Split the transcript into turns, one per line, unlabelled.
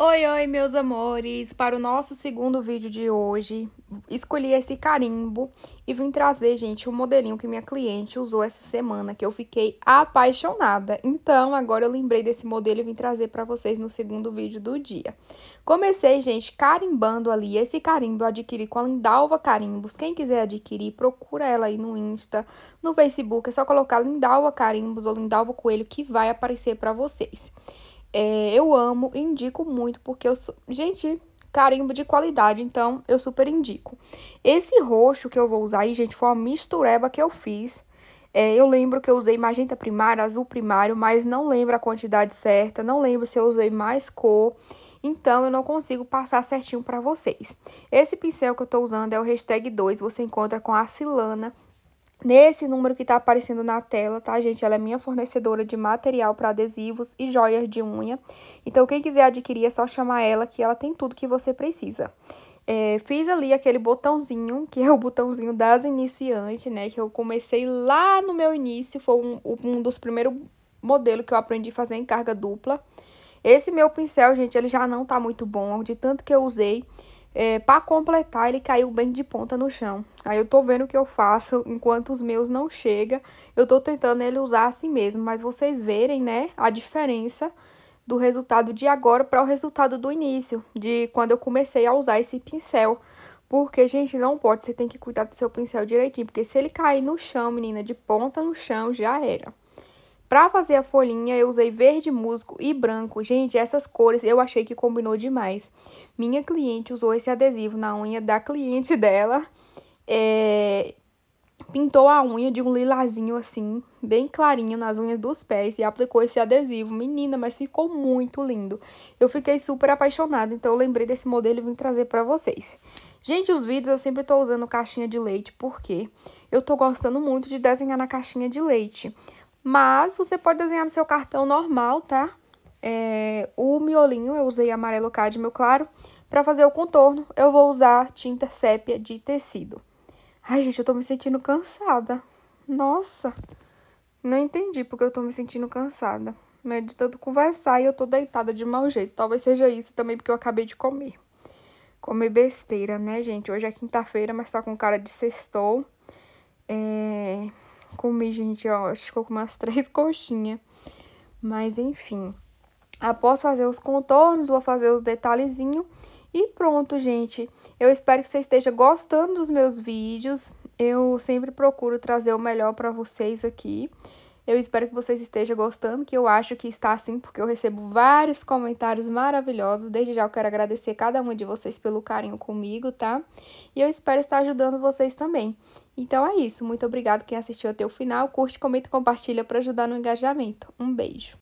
Oi, oi, meus amores! Para o nosso segundo vídeo de hoje, escolhi esse carimbo e vim trazer, gente, o um modelinho que minha cliente usou essa semana, que eu fiquei apaixonada. Então, agora eu lembrei desse modelo e vim trazer para vocês no segundo vídeo do dia. Comecei, gente, carimbando ali. Esse carimbo eu adquiri com a Lindalva Carimbos. Quem quiser adquirir, procura ela aí no Insta, no Facebook. É só colocar Lindalva Carimbos ou Lindalva Coelho que vai aparecer para vocês. É, eu amo e indico muito, porque eu sou. Gente, carimbo de qualidade, então eu super indico. Esse roxo que eu vou usar aí, gente, foi uma mistureba que eu fiz. É, eu lembro que eu usei magenta primário, azul primário, mas não lembro a quantidade certa, não lembro se eu usei mais cor, então eu não consigo passar certinho para vocês. Esse pincel que eu estou usando é o hashtag 2, você encontra com a Silana Nesse número que está aparecendo na tela, tá, gente? Ela é minha fornecedora de material para adesivos e joias de unha. Então, quem quiser adquirir, é só chamar ela que ela tem tudo que você precisa. É, fiz ali aquele botãozinho, que é o botãozinho das iniciantes, né? Que eu comecei lá no meu início, foi um, um dos primeiros modelos que eu aprendi a fazer em carga dupla. Esse meu pincel, gente, ele já não tá muito bom, de tanto que eu usei. É, para completar, ele caiu bem de ponta no chão. Aí eu tô vendo o que eu faço, enquanto os meus não chega, eu tô tentando ele usar assim mesmo, mas vocês verem, né, a diferença do resultado de agora para o resultado do início, de quando eu comecei a usar esse pincel. Porque, gente, não pode, você tem que cuidar do seu pincel direitinho, porque se ele cair no chão, menina, de ponta no chão, já era. Pra fazer a folhinha, eu usei verde musgo e branco. Gente, essas cores eu achei que combinou demais. Minha cliente usou esse adesivo na unha da cliente dela. É... Pintou a unha de um lilazinho assim, bem clarinho nas unhas dos pés e aplicou esse adesivo. Menina, mas ficou muito lindo. Eu fiquei super apaixonada, então eu lembrei desse modelo e vim trazer pra vocês. Gente, os vídeos eu sempre tô usando caixinha de leite, porque eu tô gostando muito de desenhar na caixinha de leite. Mas você pode desenhar no seu cartão normal, tá? É, o miolinho, eu usei amarelo cadmio claro. Para fazer o contorno, eu vou usar tinta sépia de tecido. Ai, gente, eu tô me sentindo cansada. Nossa, não entendi porque eu tô me sentindo cansada. Né? De tanto conversar e eu tô deitada de mau jeito. Talvez seja isso também porque eu acabei de comer. Comer besteira, né, gente? Hoje é quinta-feira, mas tá com cara de sextou. É comi, gente, ó, acho que eu comi umas três coxinhas. Mas, enfim. Após fazer os contornos, vou fazer os detalhezinhos. E pronto, gente. Eu espero que você esteja gostando dos meus vídeos. Eu sempre procuro trazer o melhor para vocês aqui. Eu espero que vocês estejam gostando, que eu acho que está assim, porque eu recebo vários comentários maravilhosos. Desde já eu quero agradecer cada um de vocês pelo carinho comigo, tá? E eu espero estar ajudando vocês também. Então é isso. Muito obrigado quem assistiu até o final. Curte, comenta e compartilha para ajudar no engajamento. Um beijo.